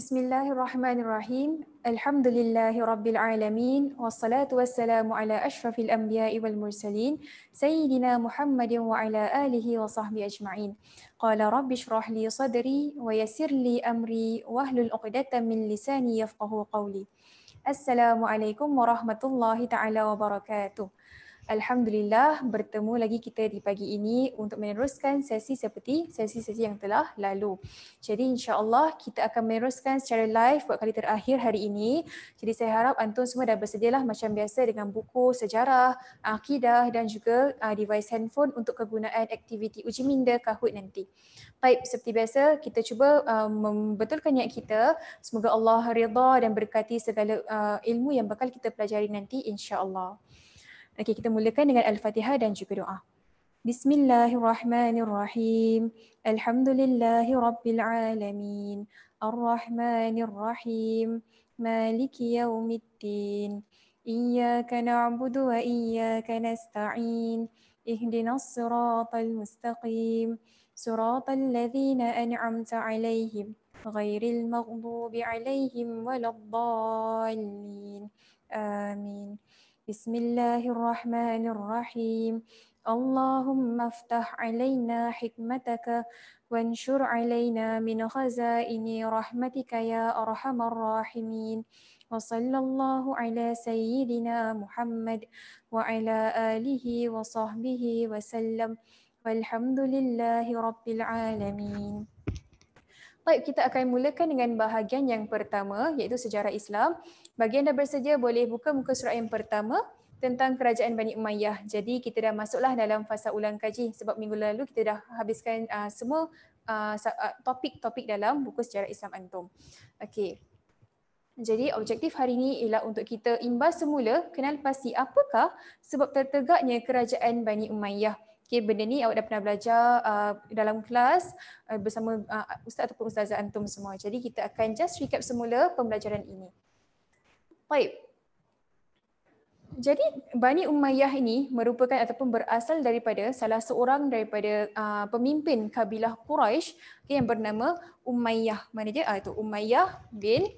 بسم الله الرحمن الرحيم الحمد لله رب العالمين والصلاة والسلام على أشرف الأنبياء والمرسلين سيدنا محمد وعلى آله وصحبه أجمعين قال رب اشرح لي صدري ويسر لي أمري واهل عقدة من لساني يفقه قولي السلام عليكم ورحمة الله تعالى وبركاته Alhamdulillah bertemu lagi kita di pagi ini untuk meneruskan sesi seperti sesi-sesi yang telah lalu. Jadi insya-Allah kita akan meneruskan secara live buat kali terakhir hari ini. Jadi saya harap antum semua dah bersedialah macam biasa dengan buku sejarah, akidah dan juga ah, device handphone untuk kegunaan aktiviti uji minda Kahoot nanti. Baik, seperti biasa kita cuba uh, membetulkan niat kita. Semoga Allah redha dan berkati segala ah, ilmu yang bakal kita pelajari nanti insya-Allah. allah Okey, kita mulakan dengan Al-Fatihah dan juga doa. Bismillahirrahmanirrahim. Alhamdulillahi rabbil alamin. Arrahmanirrahim. Maliki yaumiddin. Iyyaka na'budu wa iyyaka nasta'in. Ihdinas siratal mustaqim. Siratal ladzina an'amta 'alaihim ghairil maghdubi 'alaihim waladdallin. Amin. بسم الله الرحمن الرحيم اللهم افتح علينا حكمتك وانشر علينا من خزائن رحمتك يا أرحم الراحمين وصلى الله على سيدنا محمد وعلى آله وصحبه وسلم والحمد لله رب العالمين Baik, kita akan mulakan dengan bahagian yang pertama iaitu sejarah Islam. Bagi anda bersedia boleh buka muka surat yang pertama tentang kerajaan Bani Umayyah. Jadi kita dah masuklah dalam fasa ulang kaji sebab minggu lalu kita dah habiskan uh, semua uh, topik-topik dalam buku sejarah Islam Antum. Okey. Jadi objektif hari ini ialah untuk kita imbas semula kenal pasti apakah sebab tertegaknya kerajaan Bani Umayyah okay, benda ni awak dah pernah belajar uh, dalam kelas uh, bersama uh, ustaz ataupun ustazah antum semua. Jadi kita akan just recap semula pembelajaran ini. Baik. Jadi Bani Umayyah ini merupakan ataupun berasal daripada salah seorang daripada uh, pemimpin kabilah Quraisy yang bernama Umayyah. Mana dia? Ah uh, itu Umayyah bin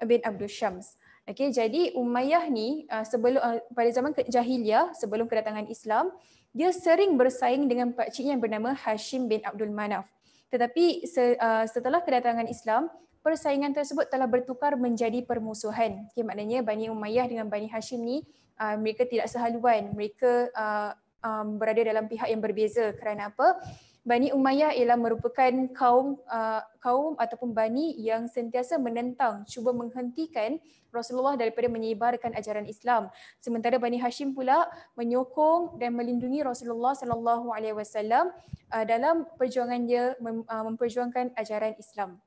bin Abdul Syams. Okey jadi Umayyah ni uh, sebelum uh, pada zaman jahiliyah sebelum kedatangan Islam dia sering bersaing dengan pakciknya yang bernama Hashim bin Abdul Manaf. Tetapi se, uh, setelah kedatangan Islam persaingan tersebut telah bertukar menjadi permusuhan. Okey maknanya Bani Umayyah dengan Bani Hashim ni uh, mereka tidak sehaluan. Mereka uh, um, berada dalam pihak yang berbeza kerana apa? Bani Umayyah ialah merupakan kaum uh, kaum ataupun bani yang sentiasa menentang cuba menghentikan Rasulullah daripada menyebarkan ajaran Islam. Sementara Bani Hashim pula menyokong dan melindungi Rasulullah sallallahu alaihi wasallam uh, dalam perjuangan dia uh, memperjuangkan ajaran Islam.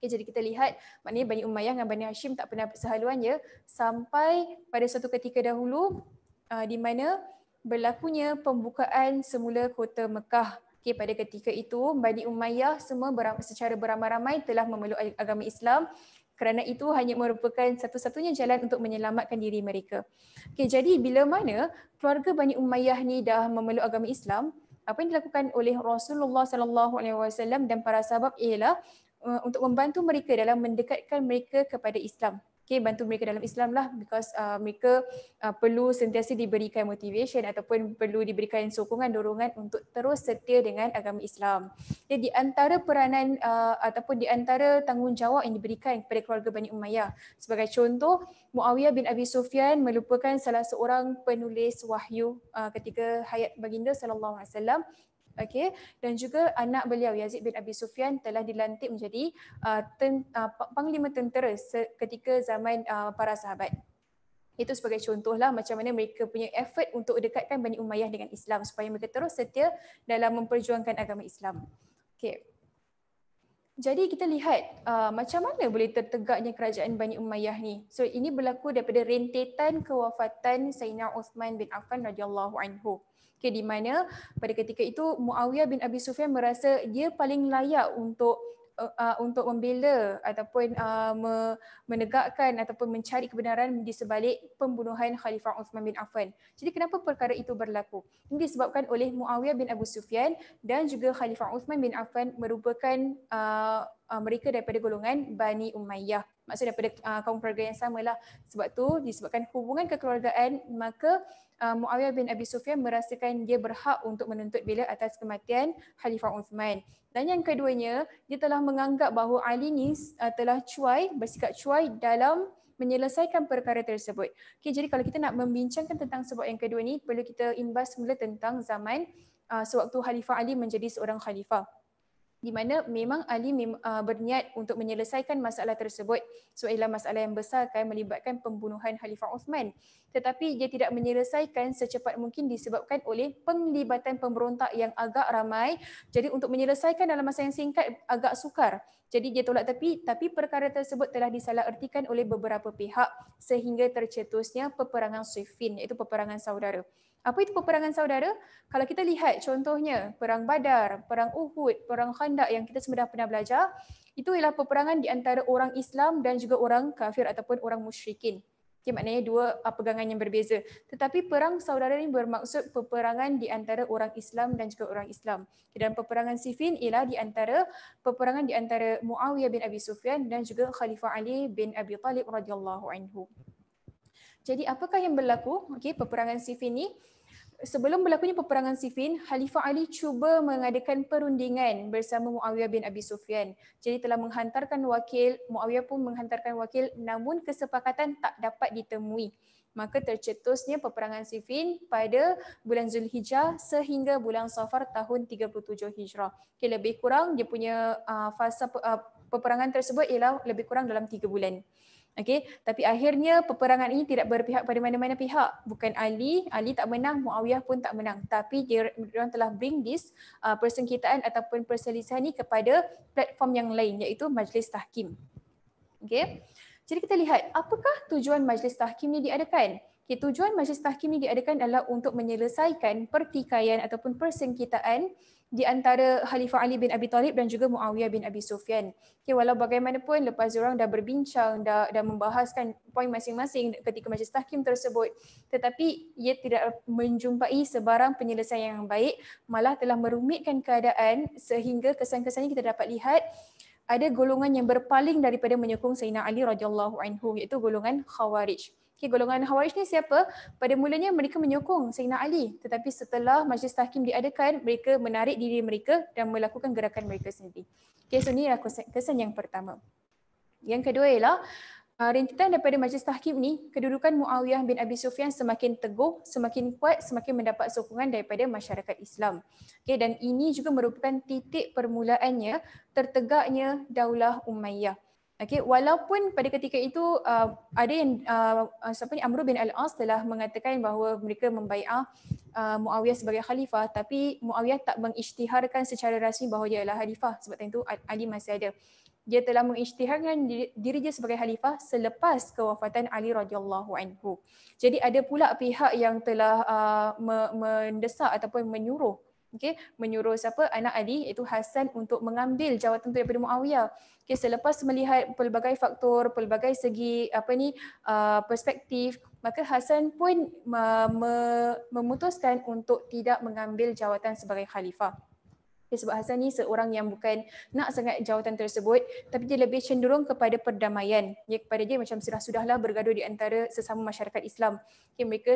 Okay, jadi kita lihat maknanya Bani Umayyah dengan Bani Hashim tak pernah bersahaluan ya sampai pada suatu ketika dahulu uh, di mana berlakunya pembukaan semula kota Mekah. Okay, pada ketika itu Bani Umayyah semua beram, secara beramai-ramai telah memeluk agama Islam kerana itu hanya merupakan satu-satunya jalan untuk menyelamatkan diri mereka. Okay, jadi bila mana keluarga Bani Umayyah ni dah memeluk agama Islam, apa yang dilakukan oleh Rasulullah sallallahu alaihi wasallam dan para sahabat ialah uh, untuk membantu mereka dalam mendekatkan mereka kepada Islam okay, bantu mereka dalam Islam lah because uh, mereka uh, perlu sentiasa diberikan motivation ataupun perlu diberikan sokongan, dorongan untuk terus setia dengan agama Islam. Jadi di antara peranan uh, ataupun di antara tanggungjawab yang diberikan kepada keluarga Bani Umayyah sebagai contoh, Muawiyah bin Abi Sufyan melupakan salah seorang penulis wahyu uh, ketika hayat baginda sallallahu alaihi wasallam okey dan juga anak beliau Yazid bin Abi Sufyan telah dilantik menjadi uh, ten, uh, panglima tentera ketika zaman uh, para sahabat itu sebagai contohlah macam mana mereka punya effort untuk dekatkan Bani Umayyah dengan Islam supaya mereka terus setia dalam memperjuangkan agama Islam okey jadi kita lihat uh, macam mana boleh tertegaknya kerajaan Bani Umayyah ni. So ini berlaku daripada rentetan kewafatan Sayyidina Uthman bin Affan radhiyallahu anhu. Okay, di mana pada ketika itu Muawiyah bin Abi Sufyan merasa dia paling layak untuk Uh, uh, untuk membela ataupun uh, menegakkan ataupun mencari kebenaran di sebalik pembunuhan Khalifah Uthman bin Affan. Jadi kenapa perkara itu berlaku? Ini disebabkan oleh Muawiyah bin Abu Sufyan dan juga Khalifah Uthman bin Affan merupakan uh, uh, mereka daripada golongan Bani Umayyah. Maksud daripada uh, kaum keluarga yang sama lah. Sebab tu disebabkan hubungan kekeluargaan maka uh, Muawiyah bin Abi Sufyan merasakan dia berhak untuk menuntut bela atas kematian Khalifah Uthman. Dan yang keduanya, dia telah menganggap bahawa Ali ni uh, telah cuai, bersikap cuai dalam menyelesaikan perkara tersebut. Okay, jadi kalau kita nak membincangkan tentang sebab yang kedua ni, perlu kita imbas semula tentang zaman uh, sewaktu Khalifah Ali menjadi seorang khalifah di mana memang Ali uh, ah, berniat untuk menyelesaikan masalah tersebut. So ialah masalah yang besar kan melibatkan pembunuhan Khalifah Uthman. Tetapi dia tidak menyelesaikan secepat mungkin disebabkan oleh penglibatan pemberontak yang agak ramai. Jadi untuk menyelesaikan dalam masa yang singkat agak sukar. Jadi dia tolak tepi tapi perkara tersebut telah disalahertikan oleh beberapa pihak sehingga tercetusnya peperangan Siffin iaitu peperangan saudara. Apa itu peperangan saudara? Kalau kita lihat contohnya perang Badar, perang Uhud, perang Khandak yang kita semua dah pernah belajar, itu ialah peperangan di antara orang Islam dan juga orang kafir ataupun orang musyrikin. Okay, maknanya dua ah, pegangan yang berbeza. Tetapi perang saudara ini bermaksud peperangan di antara orang Islam dan juga orang Islam. dan peperangan Sifin ialah di antara peperangan di antara Muawiyah bin Abi Sufyan dan juga Khalifah Ali bin Abi Talib radhiyallahu anhu. Jadi apakah yang berlaku? Okey, peperangan Siffin ni sebelum berlakunya peperangan Siffin, Khalifah Ali cuba mengadakan perundingan bersama Muawiyah bin Abi Sufyan. Jadi telah menghantarkan wakil, Muawiyah pun menghantarkan wakil namun kesepakatan tak dapat ditemui. Maka tercetusnya peperangan Siffin pada bulan Zulhijjah sehingga bulan Safar tahun 37 Hijrah. Okay, lebih kurang dia punya uh, fasa uh, peperangan tersebut ialah lebih kurang dalam 3 bulan. Okay, tapi akhirnya peperangan ini tidak berpihak pada mana-mana pihak. Bukan Ali, Ali tak menang, Muawiyah pun tak menang. Tapi dia, dia telah bring this uh, persengketaan ataupun perselisihan ini kepada platform yang lain iaitu Majlis Tahkim. Okay, jadi kita lihat apakah tujuan Majlis Tahkim ini diadakan? Okay, tujuan Majlis Tahkim ini diadakan adalah untuk menyelesaikan pertikaian ataupun persengketaan di antara Khalifah Ali bin Abi Talib dan juga Muawiyah bin Abi Sufyan. Okay, walau bagaimanapun lepas orang dah berbincang dah, dah membahaskan poin masing-masing ketika majlis tahkim tersebut tetapi ia tidak menjumpai sebarang penyelesaian yang baik malah telah merumitkan keadaan sehingga kesan-kesannya kita dapat lihat ada golongan yang berpaling daripada menyokong Sayyidina Ali radhiyallahu anhu iaitu golongan Khawarij. Okay, golongan Hawarij ni siapa? Pada mulanya mereka menyokong Sayyidina Ali tetapi setelah majlis tahkim diadakan mereka menarik diri mereka dan melakukan gerakan mereka sendiri. Okay, so ni lah kesan, kesan yang pertama. Yang kedua ialah uh, rentetan daripada majlis tahkim ni kedudukan Muawiyah bin Abi Sufyan semakin teguh, semakin kuat, semakin mendapat sokongan daripada masyarakat Islam. Okay, dan ini juga merupakan titik permulaannya tertegaknya daulah Umayyah. Okay, walaupun pada ketika itu uh, ada yang uh, uh siapa ni Amr bin Al-As telah mengatakan bahawa mereka membaiah uh, Muawiyah sebagai khalifah tapi Muawiyah tak mengisytiharkan secara rasmi bahawa dia adalah khalifah sebab tentu Ali masih ada. Dia telah mengisytiharkan diri dia sebagai khalifah selepas kewafatan Ali radhiyallahu anhu. Jadi ada pula pihak yang telah uh, mendesak ataupun menyuruh okay, menyuruh siapa anak Ali iaitu Hasan untuk mengambil jawatan itu daripada Muawiyah. Okay, selepas melihat pelbagai faktor, pelbagai segi apa ni uh, perspektif, maka Hasan pun memutuskan untuk tidak mengambil jawatan sebagai khalifah. Okay, sebab Hassan ni seorang yang bukan nak sangat jawatan tersebut tapi dia lebih cenderung kepada perdamaian. Ya, kepada dia macam sudah-sudahlah bergaduh di antara sesama masyarakat Islam. Okay, mereka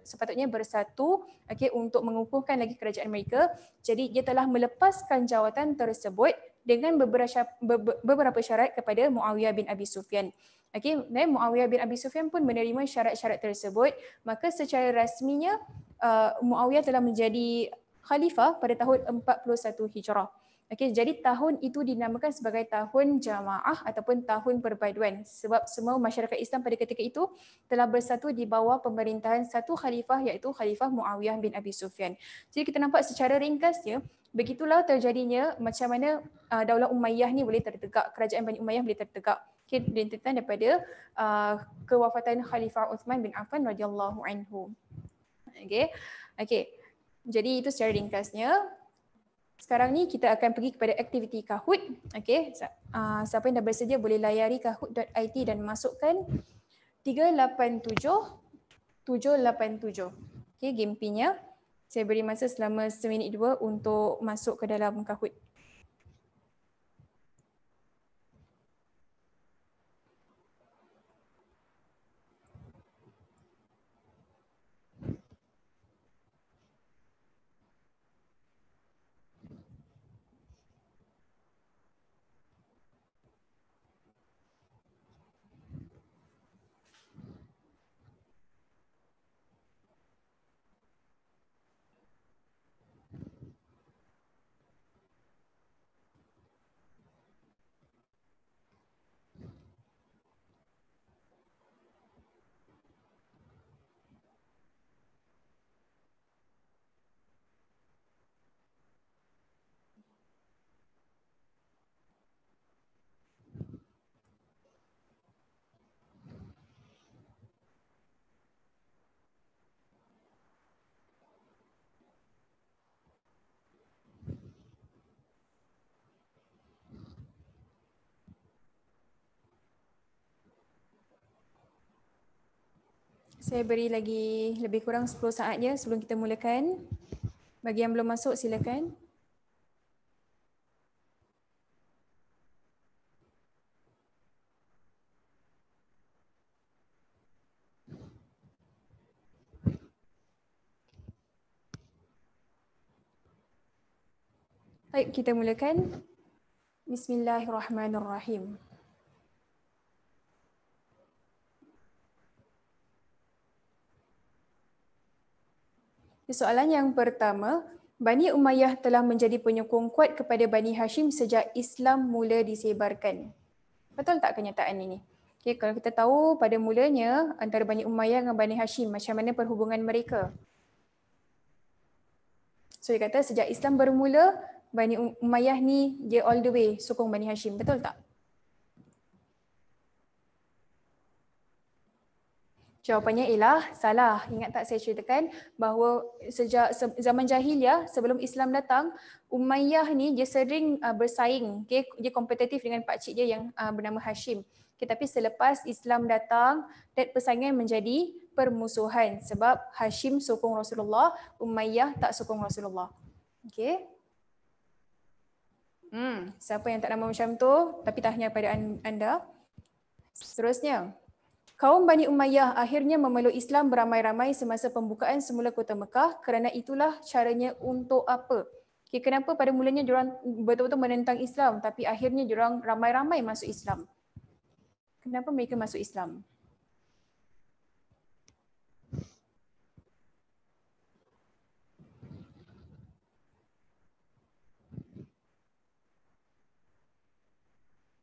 sepatutnya bersatu okay, untuk mengukuhkan lagi kerajaan mereka. Jadi dia telah melepaskan jawatan tersebut dengan beberapa syarat kepada Muawiyah bin Abi Sufyan. Okey, dan Muawiyah bin Abi Sufyan pun menerima syarat-syarat tersebut, maka secara rasminya uh, Muawiyah telah menjadi khalifah pada tahun 41 Hijrah. Okey, jadi tahun itu dinamakan sebagai tahun jamaah ataupun tahun perpaduan sebab semua masyarakat Islam pada ketika itu telah bersatu di bawah pemerintahan satu khalifah iaitu Khalifah Muawiyah bin Abi Sufyan. Jadi kita nampak secara ringkasnya begitulah terjadinya macam mana uh, Daulah Umayyah ni boleh tertegak, kerajaan Bani Umayyah boleh tertegak. Okey, dinamakan daripada uh, kewafatan Khalifah Uthman bin Affan radhiyallahu anhu. Okey. Okey. Jadi itu secara ringkasnya. Sekarang ni kita akan pergi kepada aktiviti Kahoot. Okey. Ah, siapa yang dah bersedia boleh layari kahoot.it dan masukkan 387787. Okey, game pinnya. Saya beri masa selama seminit dua untuk masuk ke dalam Kahoot. Saya beri lagi lebih kurang 10 saat ya sebelum kita mulakan. Bagi yang belum masuk silakan. Baik, kita mulakan. Bismillahirrahmanirrahim. Bismillahirrahmanirrahim. Soalan yang pertama, Bani Umayyah telah menjadi penyokong kuat kepada Bani Hashim sejak Islam mula disebarkan. Betul tak kenyataan ini? Okay, kalau kita tahu pada mulanya antara Bani Umayyah dengan Bani Hashim, macam mana perhubungan mereka? So dia kata sejak Islam bermula, Bani Umayyah ni dia all the way sokong Bani Hashim. Betul tak? Jawapannya ialah salah. Ingat tak saya ceritakan bahawa sejak zaman jahiliah ya, sebelum Islam datang, Umayyah ni dia sering uh, bersaing, okay? dia kompetitif dengan pak cik dia yang uh, bernama Hashim. Okay, tapi selepas Islam datang, that persaingan menjadi permusuhan sebab Hashim sokong Rasulullah, Umayyah tak sokong Rasulullah. Okay. Hmm, siapa yang tak nama macam tu? Tapi tahniah pada anda. Seterusnya, Kaum Bani Umayyah akhirnya memeluk Islam beramai-ramai semasa pembukaan semula kota Mekah kerana itulah caranya untuk apa. Okay, kenapa pada mulanya diorang betul-betul menentang Islam tapi akhirnya diorang ramai-ramai masuk Islam. Kenapa mereka masuk Islam?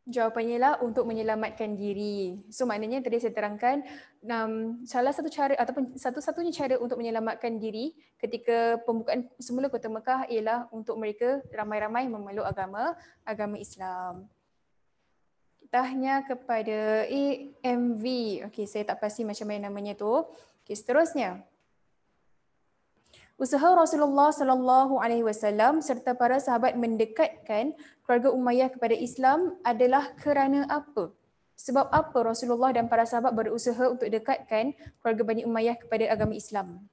Jawapannya lah untuk menyelamatkan diri. So maknanya tadi saya terangkan um, salah satu cara ataupun satu-satunya cara untuk menyelamatkan diri ketika pembukaan semula Kota Mekah ialah untuk mereka ramai-ramai memeluk agama agama Islam. Tahnya kepada EMV. Okey, saya tak pasti macam mana namanya tu. Okey, seterusnya. Usaha Rasulullah sallallahu alaihi wasallam serta para sahabat mendekatkan keluarga Umayyah kepada Islam adalah kerana apa? Sebab apa Rasulullah dan para sahabat berusaha untuk dekatkan keluarga Bani Umayyah kepada agama Islam?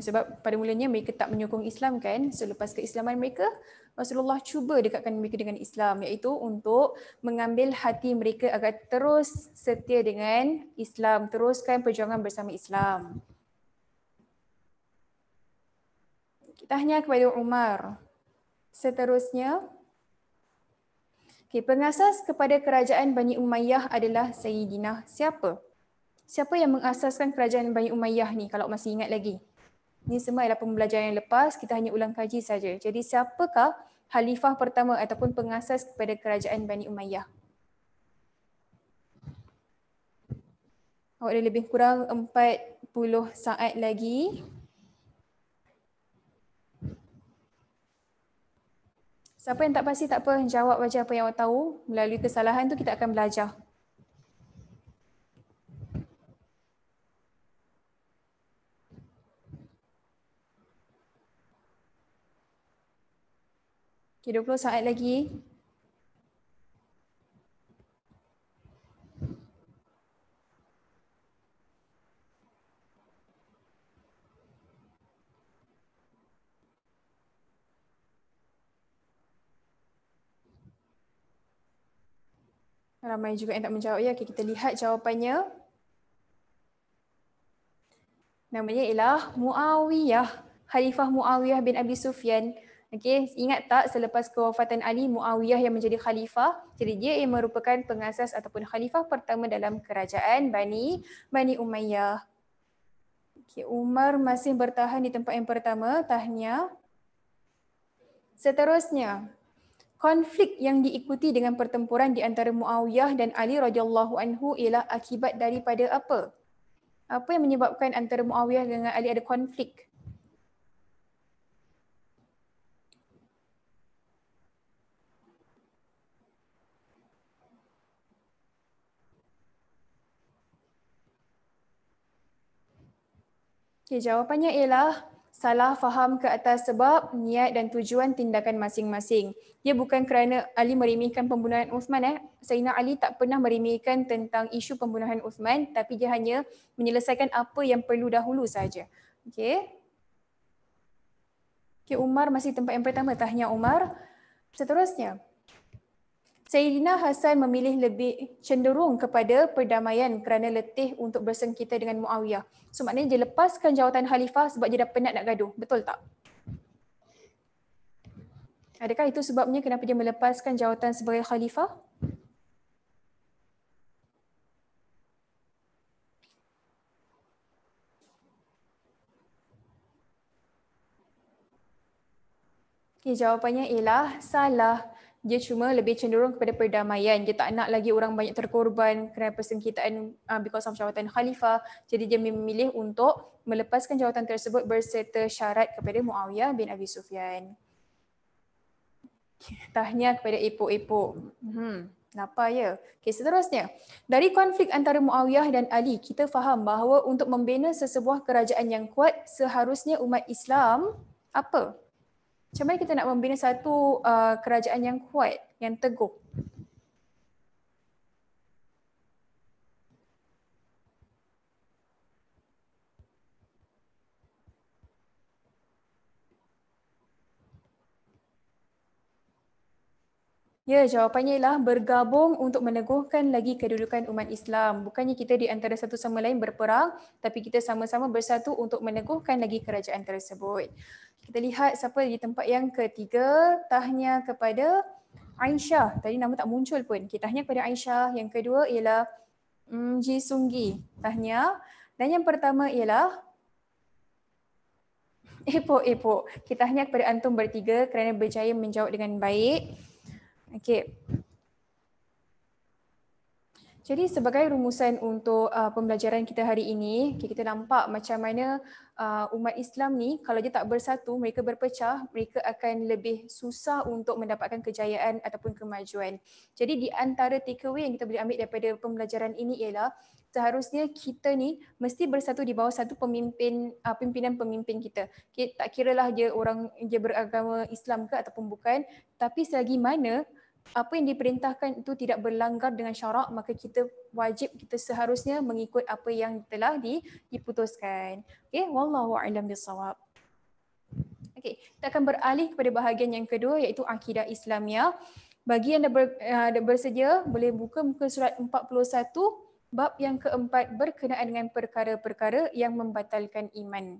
sebab pada mulanya mereka tak menyokong Islam kan selepas keislaman mereka Rasulullah cuba dekatkan mereka dengan Islam iaitu untuk mengambil hati mereka agar terus setia dengan Islam teruskan perjuangan bersama Islam Kita hanya kepada Umar. Seterusnya, okay, pengasas kepada kerajaan Bani Umayyah adalah Sayyidina siapa? Siapa yang mengasaskan kerajaan Bani Umayyah ni kalau masih ingat lagi? Ini semua adalah pembelajaran yang lepas, kita hanya ulang kaji saja. Jadi siapakah khalifah pertama ataupun pengasas kepada kerajaan Bani Umayyah? Awak ada lebih kurang 40 saat lagi. Siapa yang tak pasti tak apa, jawab saja apa yang awak tahu. Melalui kesalahan tu kita akan belajar. Okey, 20 saat lagi. Ramai juga yang tak menjawab ya. Okey, kita lihat jawapannya. Namanya ialah Muawiyah, Khalifah Muawiyah bin Abi Sufyan. Okey, ingat tak selepas kewafatan Ali Muawiyah yang menjadi khalifah, jadi dia yang merupakan pengasas ataupun khalifah pertama dalam kerajaan Bani Bani Umayyah. Okey, Umar masih bertahan di tempat yang pertama, tahniah. Seterusnya, konflik yang diikuti dengan pertempuran di antara Muawiyah dan Ali radhiyallahu anhu ialah akibat daripada apa? Apa yang menyebabkan antara Muawiyah dengan Ali ada konflik? Okay, jawapannya ialah salah faham ke atas sebab niat dan tujuan tindakan masing-masing. Ia bukan kerana Ali merimikan pembunuhan Uthman. Eh. Sayyidina Ali tak pernah merimikan tentang isu pembunuhan Uthman tapi dia hanya menyelesaikan apa yang perlu dahulu saja. Okay. Okay, Umar masih tempat yang pertama. Tahniah Umar. Seterusnya. Sayyidina Hasan memilih lebih cenderung kepada perdamaian kerana letih untuk bersengkita dengan Muawiyah. So maknanya dia lepaskan jawatan khalifah sebab dia dah penat nak gaduh. Betul tak? Adakah itu sebabnya kenapa dia melepaskan jawatan sebagai khalifah? Okay, jawapannya ialah salah dia cuma lebih cenderung kepada perdamaian. Dia tak nak lagi orang banyak terkorban kerana persengketaan uh, ah, because of jawatan khalifah. Jadi dia memilih untuk melepaskan jawatan tersebut berserta syarat kepada Muawiyah bin Abi Sufyan. Tahniah kepada Epo-Epo. Hmm. Napa ya? Okay, seterusnya. Dari konflik antara Muawiyah dan Ali, kita faham bahawa untuk membina sesebuah kerajaan yang kuat, seharusnya umat Islam apa? macam mana kita nak membina satu uh, kerajaan yang kuat, yang teguh. Ya, jawapannya ialah bergabung untuk meneguhkan lagi kedudukan umat Islam. Bukannya kita di antara satu sama lain berperang, tapi kita sama-sama bersatu untuk meneguhkan lagi kerajaan tersebut. Kita lihat siapa di tempat yang ketiga, tahniah kepada Aisyah. Tadi nama tak muncul pun. Kita tahniah kepada Aisyah. Yang kedua ialah Mm Ji Sunggi. Tahniah. Dan yang pertama ialah Epo Epo. Kita tahniah kepada antum bertiga kerana berjaya menjawab dengan baik. Okey. Jadi sebagai rumusan untuk uh, pembelajaran kita hari ini, okay, kita nampak macam mana uh, umat Islam ni kalau dia tak bersatu, mereka berpecah, mereka akan lebih susah untuk mendapatkan kejayaan ataupun kemajuan. Jadi di antara takeaway yang kita boleh ambil daripada pembelajaran ini ialah seharusnya kita ni mesti bersatu di bawah satu pemimpin uh, pimpinan pemimpin kita. Okay, tak kiralah dia orang dia beragama Islam ke ataupun bukan, tapi selagi mana apa yang diperintahkan itu tidak berlanggar dengan syarak maka kita wajib kita seharusnya mengikut apa yang telah diputuskan. Okey, wallahu a'lam bissawab. Okey, kita akan beralih kepada bahagian yang kedua iaitu akidah Islamiah. Bagi yang ber, ada eh, bersedia boleh buka muka surat 41 bab yang keempat berkenaan dengan perkara-perkara yang membatalkan iman.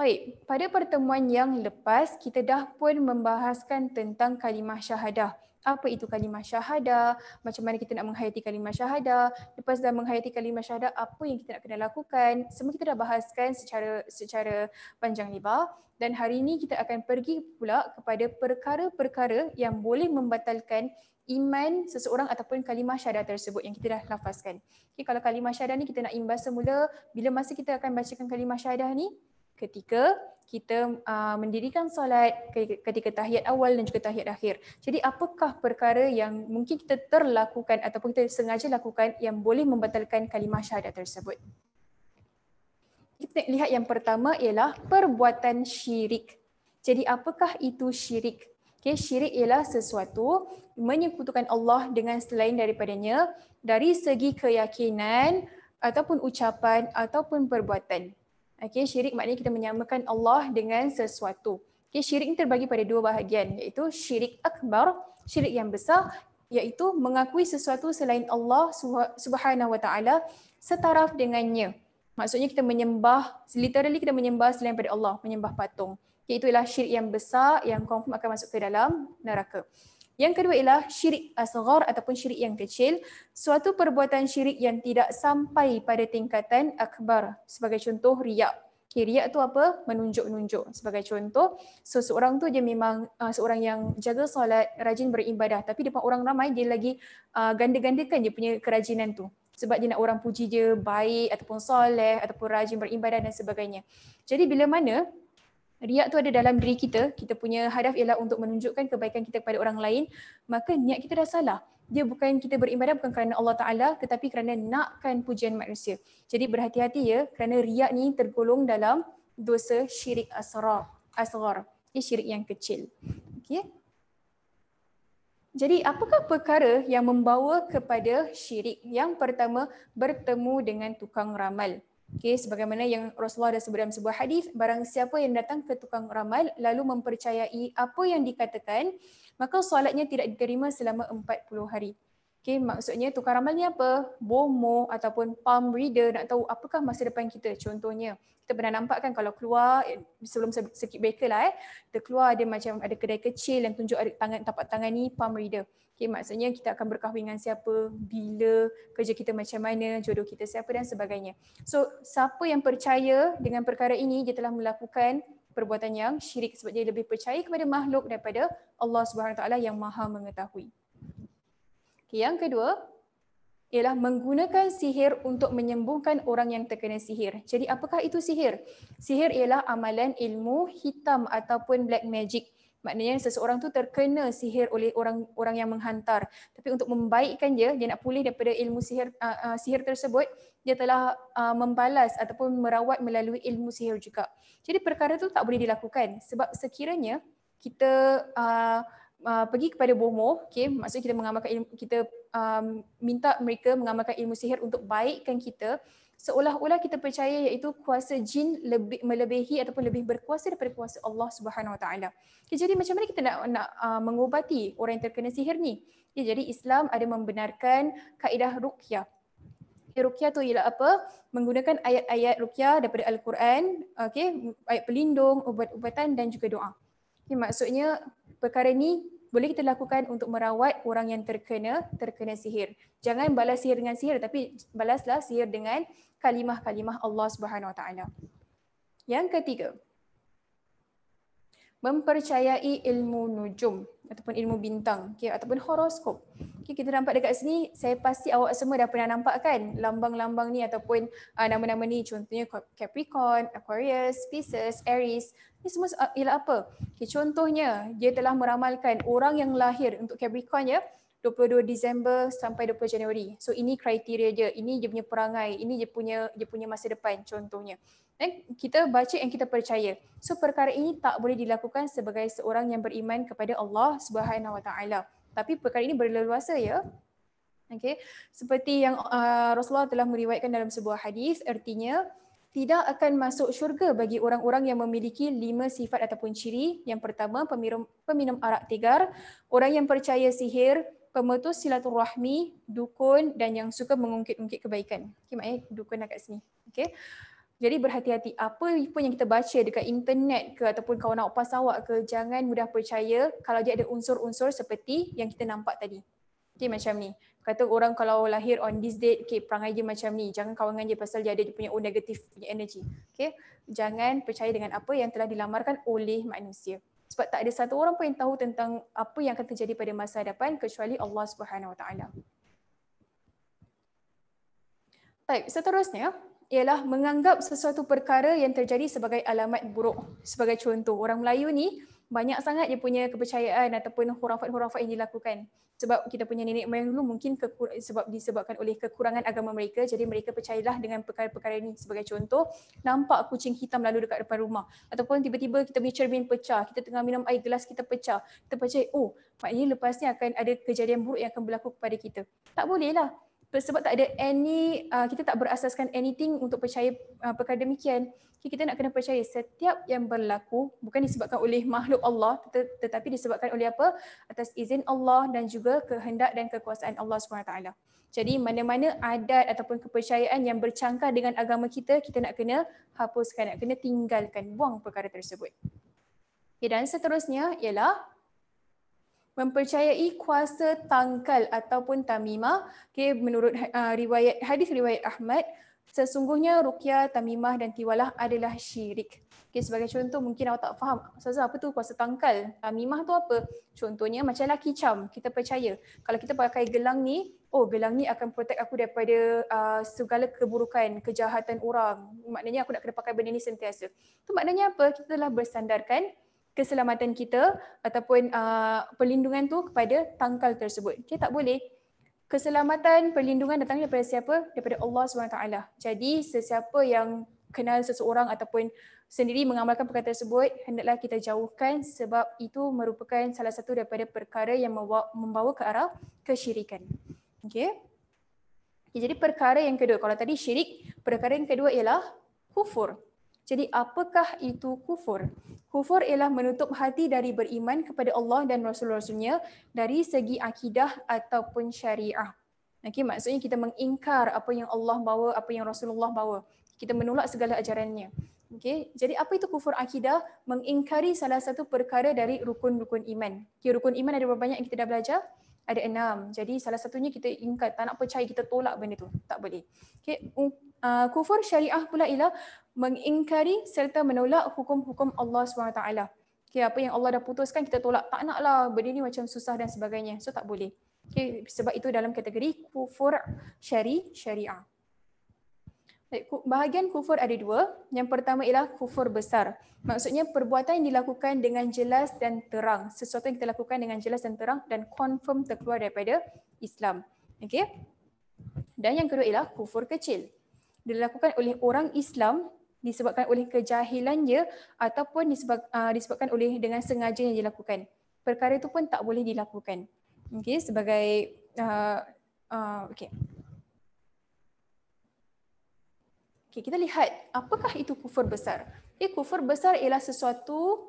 Baik, pada pertemuan yang lepas kita dah pun membahaskan tentang kalimah syahadah. Apa itu kalimah syahadah, macam mana kita nak menghayati kalimah syahadah, lepas dah menghayati kalimah syahadah apa yang kita nak kena lakukan. Semua kita dah bahaskan secara secara panjang lebar dan hari ini kita akan pergi pula kepada perkara-perkara yang boleh membatalkan iman seseorang ataupun kalimah syahadah tersebut yang kita dah lafazkan. Okay, kalau kalimah syahadah ni kita nak imbas semula, bila masa kita akan bacakan kalimah syahadah ni, ketika kita uh, mendirikan solat ketika tahiyat awal dan juga tahiyat akhir. Jadi apakah perkara yang mungkin kita terlakukan ataupun kita sengaja lakukan yang boleh membatalkan kalimah syahadat tersebut? Kita lihat yang pertama ialah perbuatan syirik. Jadi apakah itu syirik? Okay, syirik ialah sesuatu menyekutukan Allah dengan selain daripadanya dari segi keyakinan ataupun ucapan ataupun perbuatan. Okay, syirik maknanya kita menyamakan Allah dengan sesuatu. Okay, syirik ini terbagi pada dua bahagian iaitu syirik akbar, syirik yang besar iaitu mengakui sesuatu selain Allah Subhanahu Wa Taala setaraf dengannya. Maksudnya kita menyembah, literally kita menyembah selain pada Allah, menyembah patung. Okay, itulah syirik yang besar yang confirm akan masuk ke dalam neraka. Yang kedua ialah syirik asghar ataupun syirik yang kecil. Suatu perbuatan syirik yang tidak sampai pada tingkatan akbar. Sebagai contoh, riak. Okay, riak tu apa? Menunjuk-nunjuk. Sebagai contoh, so seorang tu dia memang uh, seorang yang jaga solat, rajin beribadah. Tapi depan orang ramai, dia lagi uh, ganda-gandakan dia punya kerajinan tu. Sebab dia nak orang puji dia baik ataupun soleh ataupun rajin beribadah dan sebagainya. Jadi bila mana riak tu ada dalam diri kita, kita punya hadaf ialah untuk menunjukkan kebaikan kita kepada orang lain, maka niat kita dah salah. Dia bukan kita beribadah bukan kerana Allah Ta'ala tetapi kerana nakkan pujian manusia. Jadi berhati-hati ya kerana riak ni tergolong dalam dosa syirik asrar. Asrar. Ini syirik yang kecil. Okay. Jadi apakah perkara yang membawa kepada syirik? Yang pertama bertemu dengan tukang ramal. Okey, sebagaimana yang Rasulullah ada sebut dalam sebuah hadis, barang siapa yang datang ke tukang ramal lalu mempercayai apa yang dikatakan, maka solatnya tidak diterima selama 40 hari. Okay, maksudnya tukar ramal ni apa? Bomo ataupun palm reader nak tahu apakah masa depan kita. Contohnya, kita pernah nampak kan kalau keluar eh, sebelum circuit breaker lah eh, kita keluar ada macam ada kedai kecil yang tunjuk ada tangan tapak tangan ni palm reader. Okay, maksudnya kita akan berkahwin dengan siapa, bila, kerja kita macam mana, jodoh kita siapa dan sebagainya. So, siapa yang percaya dengan perkara ini, dia telah melakukan perbuatan yang syirik sebab dia lebih percaya kepada makhluk daripada Allah Subhanahu yang maha mengetahui. Okay, yang kedua ialah menggunakan sihir untuk menyembuhkan orang yang terkena sihir. Jadi apakah itu sihir? Sihir ialah amalan ilmu hitam ataupun black magic. Maknanya seseorang tu terkena sihir oleh orang-orang yang menghantar. Tapi untuk membaikkan dia, dia nak pulih daripada ilmu sihir uh, uh, sihir tersebut, dia telah uh, membalas ataupun merawat melalui ilmu sihir juga. Jadi perkara tu tak boleh dilakukan sebab sekiranya kita uh, Uh, pergi kepada bomo okey maksudnya kita mengamalkan ilmu, kita um, minta mereka mengamalkan ilmu sihir untuk baikkan kita seolah-olah kita percaya iaitu kuasa jin lebih melebihi ataupun lebih berkuasa daripada kuasa Allah Subhanahu Wa Taala. Jadi macam mana kita nak nak uh, mengubati orang yang terkena sihir ni? Ya, jadi Islam ada membenarkan kaedah ruqyah. Ruqyah tu ialah apa? Menggunakan ayat-ayat ruqyah daripada Al-Quran, okey, ayat pelindung, ubat-ubatan dan juga doa. Okay, maksudnya perkara ni boleh kita lakukan untuk merawat orang yang terkena terkena sihir. Jangan balas sihir dengan sihir tapi balaslah sihir dengan kalimah-kalimah Allah Subhanahu Wa Taala. Yang ketiga, mempercayai ilmu nujum ataupun ilmu bintang okay, ataupun horoskop. Okay, kita nampak dekat sini, saya pasti awak semua dah pernah nampak kan lambang-lambang ni ataupun uh, nama-nama ni contohnya Capricorn, Aquarius, Pisces, Aries. Ini semua ah, ialah apa? Okay, contohnya, dia telah meramalkan orang yang lahir untuk Capricorn ya. 22 Disember sampai 20 Januari. So ini kriteria dia. Ini dia punya perangai. Ini dia punya dia punya masa depan contohnya. Dan kita baca yang kita percaya. So perkara ini tak boleh dilakukan sebagai seorang yang beriman kepada Allah Subhanahu Wa Taala. Tapi perkara ini berleluasa ya. Okay. Seperti yang uh, Rasulullah telah meriwayatkan dalam sebuah hadis, Ertinya tidak akan masuk syurga bagi orang-orang yang memiliki lima sifat ataupun ciri. Yang pertama, peminum, peminum arak tegar, orang yang percaya sihir, pemutus silaturahmi, dukun dan yang suka mengungkit-ungkit kebaikan. Okey, maknanya eh, dukun dekat sini. Okey. Jadi berhati-hati apa pun yang kita baca dekat internet ke ataupun kawan opas awak ke jangan mudah percaya kalau dia ada unsur-unsur seperti yang kita nampak tadi. Okey macam ni. Kata orang kalau lahir on this date, okay, perangai dia macam ni. Jangan kawangan dia pasal dia ada dia punya own negative punya energy. Okey? Jangan percaya dengan apa yang telah dilamarkan oleh manusia sebab tak ada satu orang pun yang tahu tentang apa yang akan terjadi pada masa hadapan kecuali Allah Subhanahu Wa Taala. Baik, seterusnya, ialah menganggap sesuatu perkara yang terjadi sebagai alamat buruk. Sebagai contoh, orang Melayu ni banyak sangat dia punya kepercayaan ataupun hurafat-hurafat yang dilakukan. Sebab kita punya nenek moyang dulu mungkin sebab disebabkan oleh kekurangan agama mereka. Jadi mereka percayalah dengan perkara-perkara ini. Sebagai contoh, nampak kucing hitam lalu dekat depan rumah. Ataupun tiba-tiba kita punya cermin pecah. Kita tengah minum air gelas kita pecah. Kita percaya, oh maknanya lepas ni akan ada kejadian buruk yang akan berlaku kepada kita. Tak boleh lah sebab tak ada any uh, kita tak berasaskan anything untuk percaya uh, perkara demikian kita nak kena percaya setiap yang berlaku bukan disebabkan oleh makhluk Allah tet- tetapi disebabkan oleh apa atas izin Allah dan juga kehendak dan kekuasaan Allah SWT. Jadi mana-mana adat ataupun kepercayaan yang bercangkah dengan agama kita kita nak kena hapuskan nak kena tinggalkan buang perkara tersebut. Okay, ya, dan seterusnya ialah mempercayai kuasa tangkal ataupun tamimah okay, menurut uh, riwayat hadis riwayat Ahmad sesungguhnya rukia tamimah dan tiwalah adalah syirik okay, sebagai contoh mungkin awak tak faham Ustazah apa tu kuasa tangkal tamimah tu apa contohnya macam laki cam kita percaya kalau kita pakai gelang ni oh gelang ni akan protect aku daripada uh, segala keburukan kejahatan orang maknanya aku nak kena pakai benda ni sentiasa tu maknanya apa kita telah bersandarkan keselamatan kita ataupun uh, perlindungan tu kepada tangkal tersebut. Okay, tak boleh. Keselamatan, perlindungan datang daripada siapa? Daripada Allah SWT. Jadi, sesiapa yang kenal seseorang ataupun sendiri mengamalkan perkara tersebut, hendaklah kita jauhkan sebab itu merupakan salah satu daripada perkara yang membawa, ke arah kesyirikan. Okay. okay. Jadi perkara yang kedua, kalau tadi syirik, perkara yang kedua ialah kufur. Jadi apakah itu kufur? Kufur ialah menutup hati dari beriman kepada Allah dan Rasul-Rasulnya dari segi akidah ataupun syariah. Okay, maksudnya kita mengingkar apa yang Allah bawa, apa yang Rasulullah bawa. Kita menolak segala ajarannya. Okay. Jadi apa itu kufur akidah? Mengingkari salah satu perkara dari rukun-rukun iman. Okay, rukun iman ada berapa banyak yang kita dah belajar? ada enam. Jadi salah satunya kita ingat tak nak percaya kita tolak benda tu. Tak boleh. Okay. Uh, kufur syariah pula ialah mengingkari serta menolak hukum-hukum Allah SWT. Okay, apa yang Allah dah putuskan kita tolak tak naklah benda ni macam susah dan sebagainya. So tak boleh. Okay, sebab itu dalam kategori kufur syari syariah. Bahagian kufur ada dua. Yang pertama ialah kufur besar. Maksudnya perbuatan yang dilakukan dengan jelas dan terang. Sesuatu yang kita lakukan dengan jelas dan terang dan confirm terkeluar daripada Islam. Okey. Dan yang kedua ialah kufur kecil. Dilakukan oleh orang Islam disebabkan oleh kejahilannya ataupun disebab, uh, disebabkan oleh dengan sengaja yang dilakukan. Perkara itu pun tak boleh dilakukan. Okey, sebagai uh, ah, uh, ah, okey. Okay, kita lihat apakah itu kufur besar. Okay, kufur besar ialah sesuatu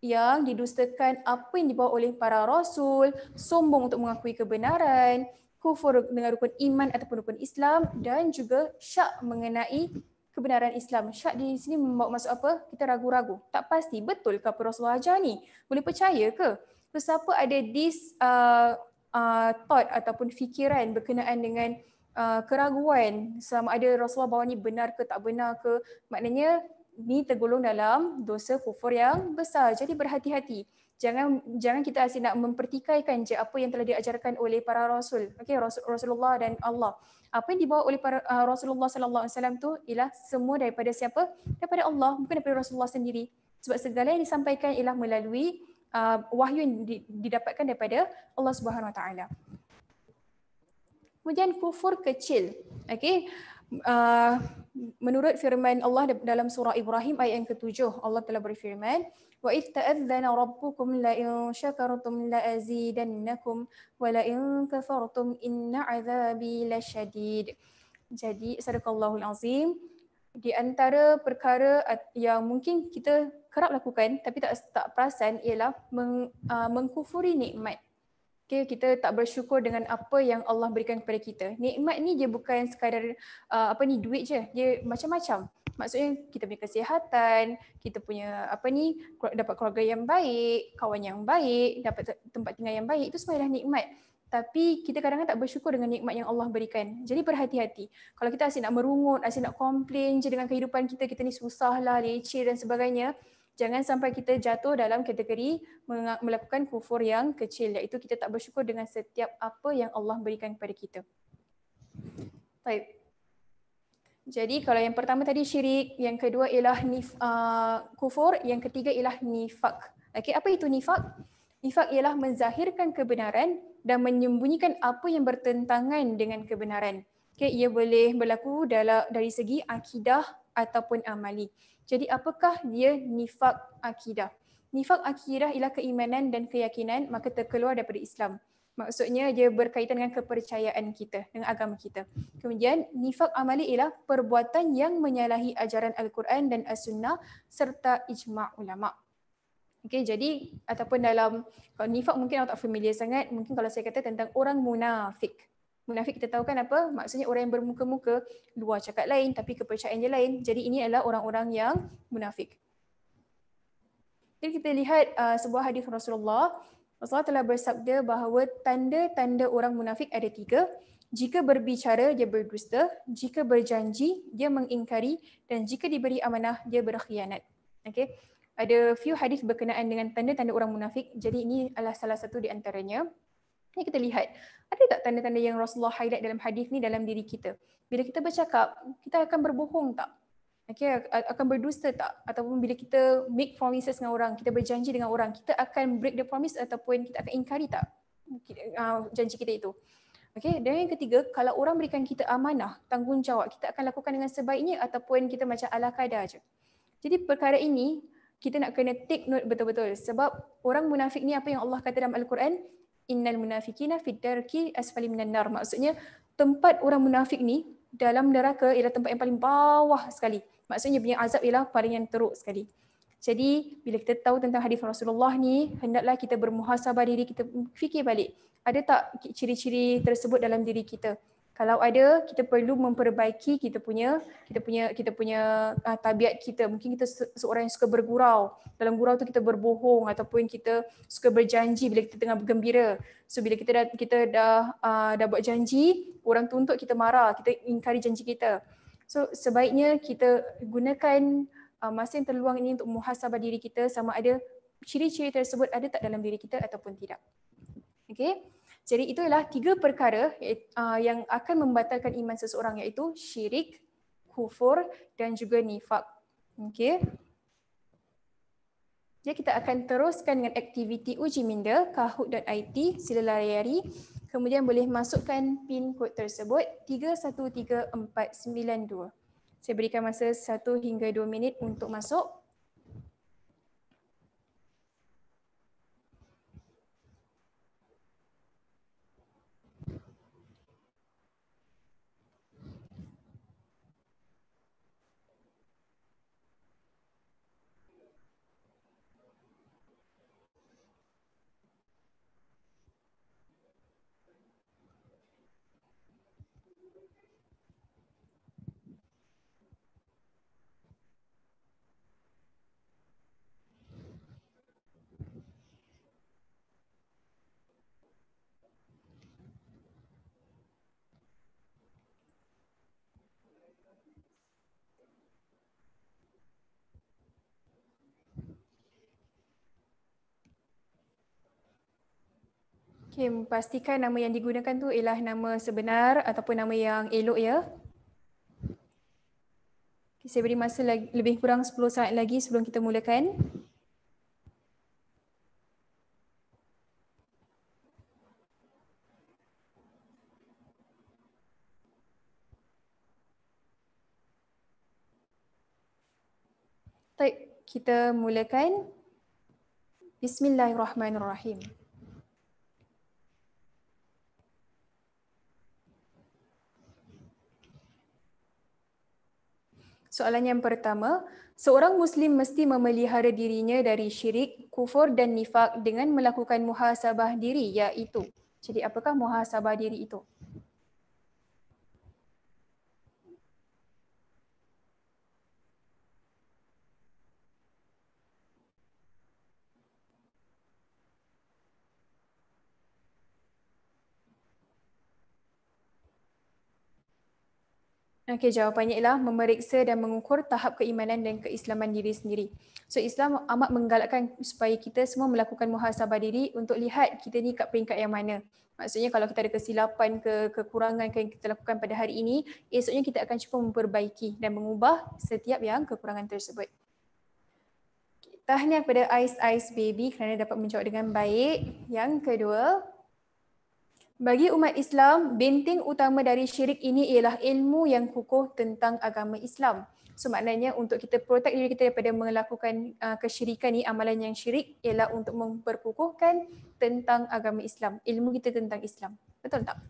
yang didustakan apa yang dibawa oleh para rasul, sombong untuk mengakui kebenaran, kufur dengan rukun iman ataupun rukun Islam dan juga syak mengenai kebenaran Islam. Syak di sini membawa masuk apa? Kita ragu-ragu. Tak pasti betul ke apa Rasulullah ajar ni? Boleh percaya ke? Sesiapa ada this uh, uh, thought ataupun fikiran berkenaan dengan Uh, keraguan sama ada Rasulullah bawa ni benar ke tak benar ke maknanya ni tergolong dalam dosa kufur yang besar jadi berhati-hati jangan jangan kita asyik nak mempertikaikan je apa yang telah diajarkan oleh para rasul okey rasul, Rasulullah dan Allah apa yang dibawa oleh para, uh, Rasulullah sallallahu alaihi wasallam tu ialah semua daripada siapa daripada Allah bukan daripada Rasulullah sendiri sebab segala yang disampaikan ialah melalui uh, wahyu yang didapatkan daripada Allah Subhanahu wa taala Kemudian kufur kecil. okay? Uh, menurut firman Allah dalam surah Ibrahim ayat yang ketujuh Allah telah berfirman wa id ta'adzana rabbukum la in syakartum la azidannakum wa la in kafartum inna 'adzabi lasyadid. Jadi sadaqallahu azim di antara perkara yang mungkin kita kerap lakukan tapi tak tak perasan ialah meng, uh, mengkufuri nikmat Okay, kita tak bersyukur dengan apa yang Allah berikan kepada kita. Nikmat ni dia bukan sekadar uh, apa ni duit je. Dia macam-macam. Maksudnya kita punya kesihatan, kita punya apa ni dapat keluarga yang baik, kawan yang baik, dapat tempat tinggal yang baik itu semua adalah nikmat. Tapi kita kadang-kadang tak bersyukur dengan nikmat yang Allah berikan. Jadi berhati-hati. Kalau kita asyik nak merungut, asyik nak komplain je dengan kehidupan kita, kita ni susah lah, leceh dan sebagainya. Jangan sampai kita jatuh dalam kategori melakukan kufur yang kecil iaitu kita tak bersyukur dengan setiap apa yang Allah berikan kepada kita. Baik. Jadi kalau yang pertama tadi syirik, yang kedua ialah nif, uh, kufur, yang ketiga ialah nifak. Okey, apa itu nifak? Nifak ialah menzahirkan kebenaran dan menyembunyikan apa yang bertentangan dengan kebenaran. Okey, ia boleh berlaku dalam dari segi akidah ataupun amali. Jadi apakah dia nifak akidah? Nifak akidah ialah keimanan dan keyakinan maka terkeluar daripada Islam. Maksudnya dia berkaitan dengan kepercayaan kita, dengan agama kita. Kemudian nifak amali ialah perbuatan yang menyalahi ajaran Al-Quran dan As-Sunnah serta ijma' ulama'. Okay, jadi ataupun dalam kalau nifak mungkin awak tak familiar sangat, mungkin kalau saya kata tentang orang munafik. Munafik kita tahu kan apa? Maksudnya orang yang bermuka-muka, luar cakap lain tapi kepercayaan dia lain. Jadi ini adalah orang-orang yang munafik. Jadi kita lihat uh, sebuah hadis Rasulullah. Rasulullah telah bersabda bahawa tanda-tanda orang munafik ada tiga. Jika berbicara, dia berdusta. Jika berjanji, dia mengingkari. Dan jika diberi amanah, dia berkhianat. Okay. Ada few hadis berkenaan dengan tanda-tanda orang munafik. Jadi ini adalah salah satu di antaranya. Ini kita lihat, ada tak tanda-tanda yang Rasulullah highlight dalam hadis ni dalam diri kita? Bila kita bercakap, kita akan berbohong tak? Okay, akan berdusta tak? Ataupun bila kita make promises dengan orang, kita berjanji dengan orang, kita akan break the promise ataupun kita akan ingkari tak ah, janji kita itu? Okay, dan yang ketiga, kalau orang berikan kita amanah, tanggungjawab, kita akan lakukan dengan sebaiknya ataupun kita macam ala kadar aja. Jadi perkara ini, kita nak kena take note betul-betul sebab orang munafik ni apa yang Allah kata dalam Al-Quran innal munafiqina fid darki asfali minan nar maksudnya tempat orang munafik ni dalam neraka ialah tempat yang paling bawah sekali maksudnya punya azab ialah paling yang teruk sekali jadi bila kita tahu tentang hadis Rasulullah ni hendaklah kita bermuhasabah diri kita fikir balik ada tak ciri-ciri tersebut dalam diri kita kalau ada kita perlu memperbaiki kita punya kita punya kita punya uh, tabiat kita mungkin kita seorang yang suka bergurau dalam gurau tu kita berbohong ataupun kita suka berjanji bila kita tengah bergembira so bila kita dah kita dah uh, dah buat janji orang tuntut kita marah kita ingkari janji kita so sebaiknya kita gunakan uh, masa yang terluang ini untuk muhasabah diri kita sama ada ciri-ciri tersebut ada tak dalam diri kita ataupun tidak okey jadi itu adalah tiga perkara ah, yang akan membatalkan iman seseorang iaitu syirik, kufur dan juga nifak. Okey. Jadi kita akan teruskan dengan aktiviti uji minda Kahoot IT sila layari. Kemudian boleh masukkan pin kod tersebut 313492. Saya berikan masa 1 hingga 2 minit untuk masuk. Okay, pastikan nama yang digunakan tu ialah nama sebenar ataupun nama yang elok ya. Okay, saya beri masa lagi, lebih kurang 10 saat lagi sebelum kita mulakan. Baik, kita mulakan. Bismillahirrahmanirrahim. Bismillahirrahmanirrahim. Soalan yang pertama, seorang Muslim mesti memelihara dirinya dari syirik, kufur dan nifak dengan melakukan muhasabah diri iaitu. Jadi apakah muhasabah diri itu? Okay, jawapannya ialah memeriksa dan mengukur tahap keimanan dan keislaman diri sendiri. So Islam amat menggalakkan supaya kita semua melakukan muhasabah diri untuk lihat kita ni kat peringkat yang mana. Maksudnya kalau kita ada kesilapan ke kekurangan yang kita lakukan pada hari ini, esoknya kita akan cuba memperbaiki dan mengubah setiap yang kekurangan tersebut. Tahniah kepada Ice Ice Baby kerana dapat menjawab dengan baik. Yang kedua, bagi umat Islam, benteng utama dari syirik ini ialah ilmu yang kukuh tentang agama Islam. So maknanya untuk kita protect diri kita daripada melakukan uh, kesyirikan ni, amalan yang syirik ialah untuk memperkukuhkan tentang agama Islam, ilmu kita tentang Islam. Betul tak?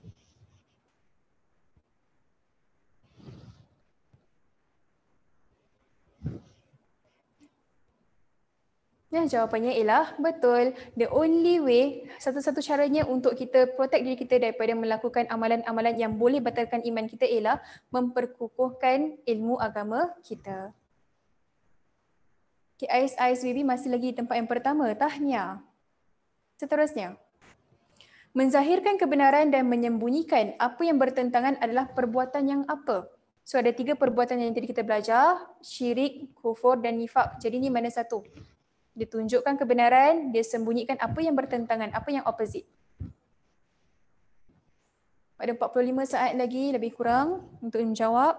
Ya, jawapannya ialah betul. The only way, satu-satu caranya untuk kita protect diri kita daripada melakukan amalan-amalan yang boleh batalkan iman kita ialah memperkukuhkan ilmu agama kita. Okay, Ais Ais Bibi masih lagi di tempat yang pertama. Tahniah. Seterusnya. Menzahirkan kebenaran dan menyembunyikan apa yang bertentangan adalah perbuatan yang apa? So ada tiga perbuatan yang tadi kita belajar. Syirik, kufur dan nifak. Jadi ni mana satu? dia tunjukkan kebenaran, dia sembunyikan apa yang bertentangan, apa yang opposite. Pada 45 saat lagi lebih kurang untuk menjawab.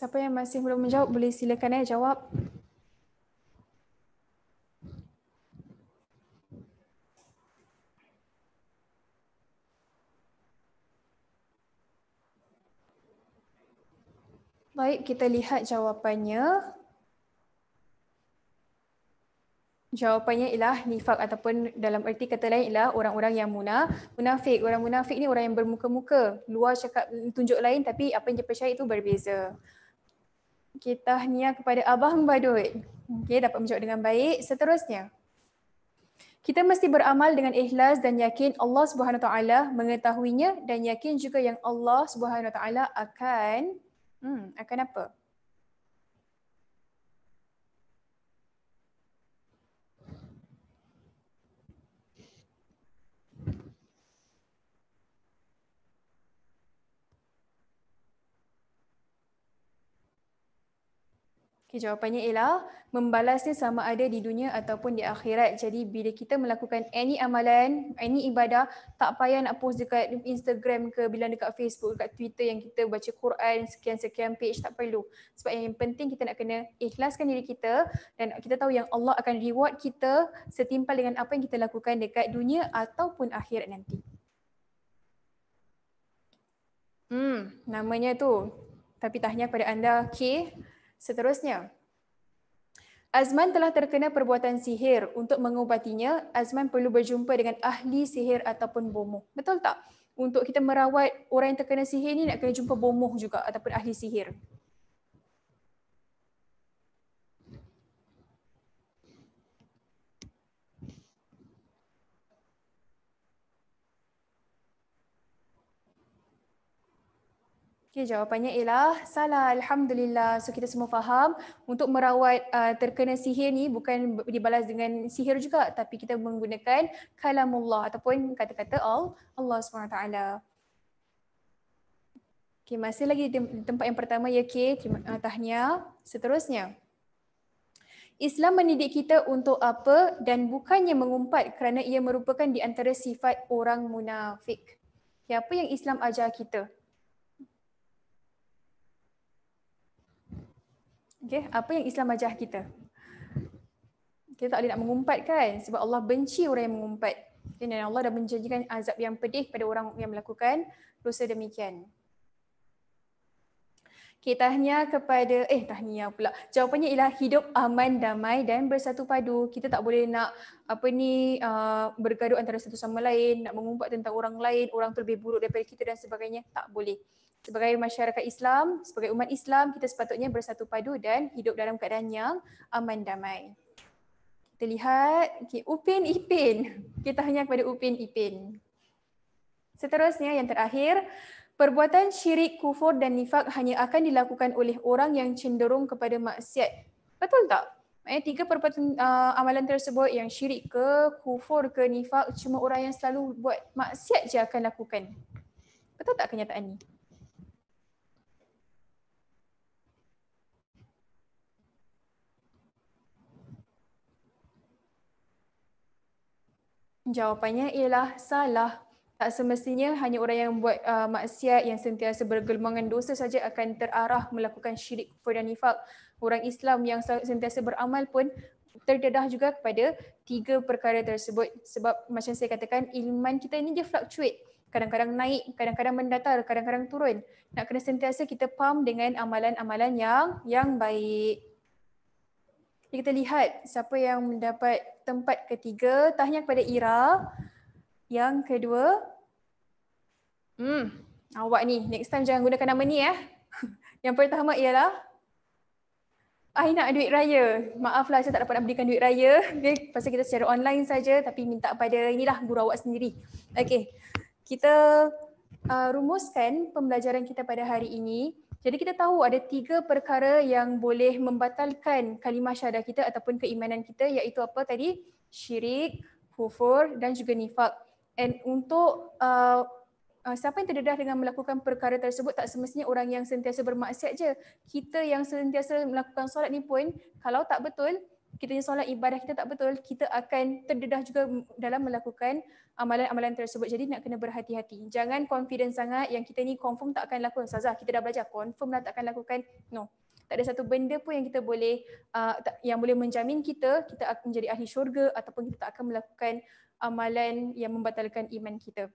Siapa yang masih belum menjawab boleh silakan eh jawab. Baik, kita lihat jawapannya. Jawapannya ialah nifak ataupun dalam erti kata lain ialah orang-orang yang muna, munafik. Orang munafik ni orang yang bermuka-muka. Luar cakap tunjuk lain tapi apa yang dia percaya itu berbeza. Kita tahniah kepada Abang Badut. Okey, dapat menjawab dengan baik. Seterusnya. Kita mesti beramal dengan ikhlas dan yakin Allah Subhanahu taala mengetahuinya dan yakin juga yang Allah Subhanahu taala akan hmm akan apa? Okay, jawapannya ialah membalasnya sama ada di dunia ataupun di akhirat. Jadi bila kita melakukan any amalan, any ibadah, tak payah nak post dekat Instagram ke bila dekat Facebook, dekat Twitter yang kita baca Quran, sekian-sekian page, tak perlu. Sebab yang penting kita nak kena ikhlaskan diri kita dan kita tahu yang Allah akan reward kita setimpal dengan apa yang kita lakukan dekat dunia ataupun akhirat nanti. Hmm, namanya tu. Tapi tahniah pada anda, K. Okay. Seterusnya, Azman telah terkena perbuatan sihir. Untuk mengubatinya, Azman perlu berjumpa dengan ahli sihir ataupun bomoh. Betul tak? Untuk kita merawat orang yang terkena sihir ni nak kena jumpa bomoh juga ataupun ahli sihir. Okay, jawapannya ialah salah. Alhamdulillah. So kita semua faham untuk merawat uh, terkena sihir ni bukan dibalas dengan sihir juga tapi kita menggunakan kalamullah ataupun kata-kata all Allah SWT. Okay, masih lagi di tempat yang pertama ya Kay. Terima uh, tahniah. Seterusnya. Islam mendidik kita untuk apa dan bukannya mengumpat kerana ia merupakan di antara sifat orang munafik. Okay, ya, apa yang Islam ajar kita? Okay, apa yang Islam ajar kita? Kita tak boleh nak mengumpat kan? Sebab Allah benci orang yang mengumpat. Okay, dan Allah dah menjanjikan azab yang pedih pada orang yang melakukan dosa demikian. Okay, tahniah kepada, eh tahniah pula. Jawapannya ialah hidup aman, damai dan bersatu padu. Kita tak boleh nak apa ni uh, bergaduh antara satu sama lain, nak mengumpat tentang orang lain, orang tu lebih buruk daripada kita dan sebagainya. Tak boleh sebagai masyarakat Islam, sebagai umat Islam, kita sepatutnya bersatu padu dan hidup dalam keadaan yang aman damai. Kita lihat okay, Upin Ipin. Kita hanya kepada Upin Ipin. Seterusnya yang terakhir, perbuatan syirik, kufur dan nifak hanya akan dilakukan oleh orang yang cenderung kepada maksiat. Betul tak? Eh, tiga perbuatan uh, amalan tersebut yang syirik ke, kufur ke, nifak cuma orang yang selalu buat maksiat saja akan lakukan. Betul tak kenyataan ini? Jawapannya ialah salah. Tak semestinya hanya orang yang buat uh, maksiat yang sentiasa bergelombangan dosa saja akan terarah melakukan syirik kufur dan nifak. Orang Islam yang sentiasa beramal pun terdedah juga kepada tiga perkara tersebut. Sebab macam saya katakan, iman kita ini dia fluctuate. Kadang-kadang naik, kadang-kadang mendatar, kadang-kadang turun. Nak kena sentiasa kita pam dengan amalan-amalan yang yang baik. Jadi kita lihat siapa yang mendapat tempat ketiga. Tahniah kepada Ira. Yang kedua. Hmm, awak ni. Next time jangan gunakan nama ni eh. yang pertama ialah Aina duit raya. Maaflah saya tak dapat nak berikan duit raya. Okay. Pasal kita secara online saja tapi minta pada inilah guru awak sendiri. Okey. Kita uh, rumuskan pembelajaran kita pada hari ini. Jadi kita tahu ada tiga perkara yang boleh membatalkan kalimah syahadah kita ataupun keimanan kita iaitu apa tadi? Syirik, kufur dan juga nifak. And untuk uh, Uh, siapa yang terdedah dengan melakukan perkara tersebut tak semestinya orang yang sentiasa bermaksiat je. Kita yang sentiasa melakukan solat ni pun kalau tak betul kita punya solat ibadah kita tak betul, kita akan terdedah juga dalam melakukan amalan-amalan tersebut. Jadi nak kena berhati-hati. Jangan confident sangat yang kita ni confirm tak akan lakukan. Sazah, kita dah belajar. Confirm lah tak akan lakukan. No. Tak ada satu benda pun yang kita boleh uh, yang boleh menjamin kita, kita akan menjadi ahli syurga ataupun kita tak akan melakukan amalan yang membatalkan iman kita.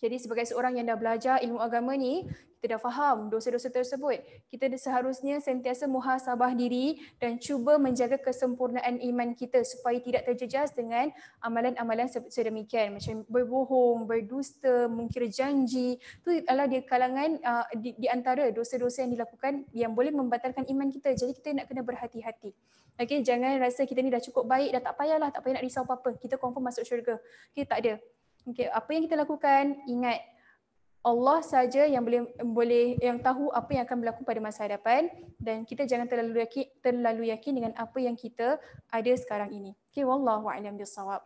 Jadi sebagai seorang yang dah belajar ilmu agama ni, kita dah faham dosa-dosa tersebut. Kita seharusnya sentiasa muhasabah diri dan cuba menjaga kesempurnaan iman kita supaya tidak terjejas dengan amalan-amalan sedemikian. Macam berbohong, berdusta, mengkira janji. Itu adalah di kalangan uh, di, di antara dosa-dosa yang dilakukan yang boleh membatalkan iman kita. Jadi kita nak kena berhati-hati. Okay, jangan rasa kita ni dah cukup baik, dah tak payahlah, tak payah nak risau apa-apa. Kita confirm masuk syurga. Okay, tak ada. Okay, apa yang kita lakukan, ingat Allah saja yang boleh boleh yang tahu apa yang akan berlaku pada masa hadapan dan kita jangan terlalu yakin terlalu yakin dengan apa yang kita ada sekarang ini. Okey wallahu a'lam bissawab.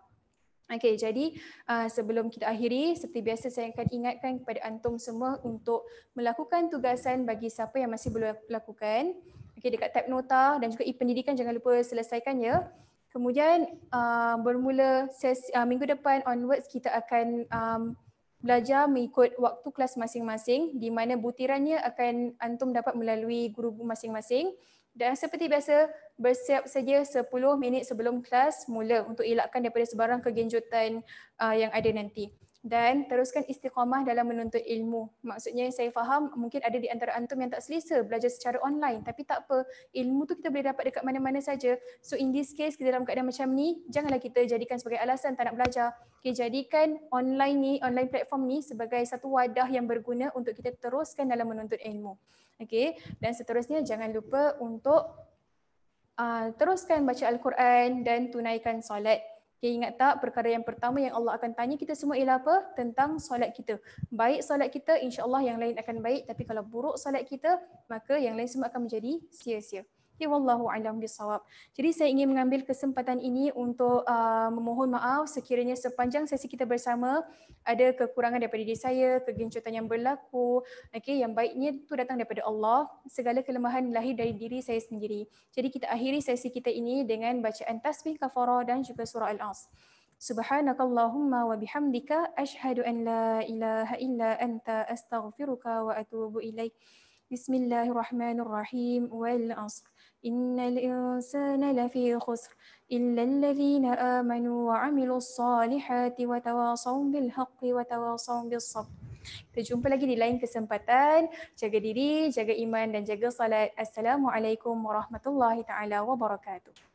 Okey jadi uh, sebelum kita akhiri seperti biasa saya akan ingatkan kepada antum semua untuk melakukan tugasan bagi siapa yang masih belum lakukan. Okey dekat tab nota dan juga e-pendidikan jangan lupa selesaikan ya. Kemudian uh, bermula sesi, uh, minggu depan onwards kita akan um, belajar mengikut waktu kelas masing-masing di mana butirannya akan antum dapat melalui guru masing-masing dan seperti biasa bersiap saja 10 minit sebelum kelas mula untuk elakkan daripada sebarang kegenjutan uh, yang ada nanti dan teruskan istiqamah dalam menuntut ilmu. Maksudnya saya faham mungkin ada di antara antum yang tak selesa belajar secara online tapi tak apa ilmu tu kita boleh dapat dekat mana-mana saja. So in this case dalam keadaan macam ni janganlah kita jadikan sebagai alasan tak nak belajar. Okay, jadikan online ni, online platform ni sebagai satu wadah yang berguna untuk kita teruskan dalam menuntut ilmu. Okay, dan seterusnya jangan lupa untuk uh, teruskan baca Al-Quran dan tunaikan solat. Okay, ingat tak perkara yang pertama yang Allah akan tanya kita semua ialah apa? Tentang solat kita. Baik solat kita, insyaallah yang lain akan baik. Tapi kalau buruk solat kita, maka yang lain semua akan menjadi sia-sia. Ya wallahu alam bisawab. Jadi saya ingin mengambil kesempatan ini untuk uh, memohon maaf sekiranya sepanjang sesi kita bersama ada kekurangan daripada diri saya, kegencutan yang berlaku. Okey, yang baiknya itu datang daripada Allah. Segala kelemahan lahir dari diri saya sendiri. Jadi kita akhiri sesi kita ini dengan bacaan tasbih kafarah dan juga surah Al-Asr. Subhanakallahumma wa bihamdika ashhadu an la ilaha illa anta astaghfiruka wa atubu ilaik. Bismillahirrahmanirrahim. Wal asr. إن الإنسان لفي خسر إلا الذين آمنوا وعملوا الصالحات وتواصوا بالحق وتواصوا بالصبر Kita jumpa lagi di lain kesempatan. Jaga diri, jaga iman dan jaga salat. Assalamualaikum warahmatullahi taala wabarakatuh.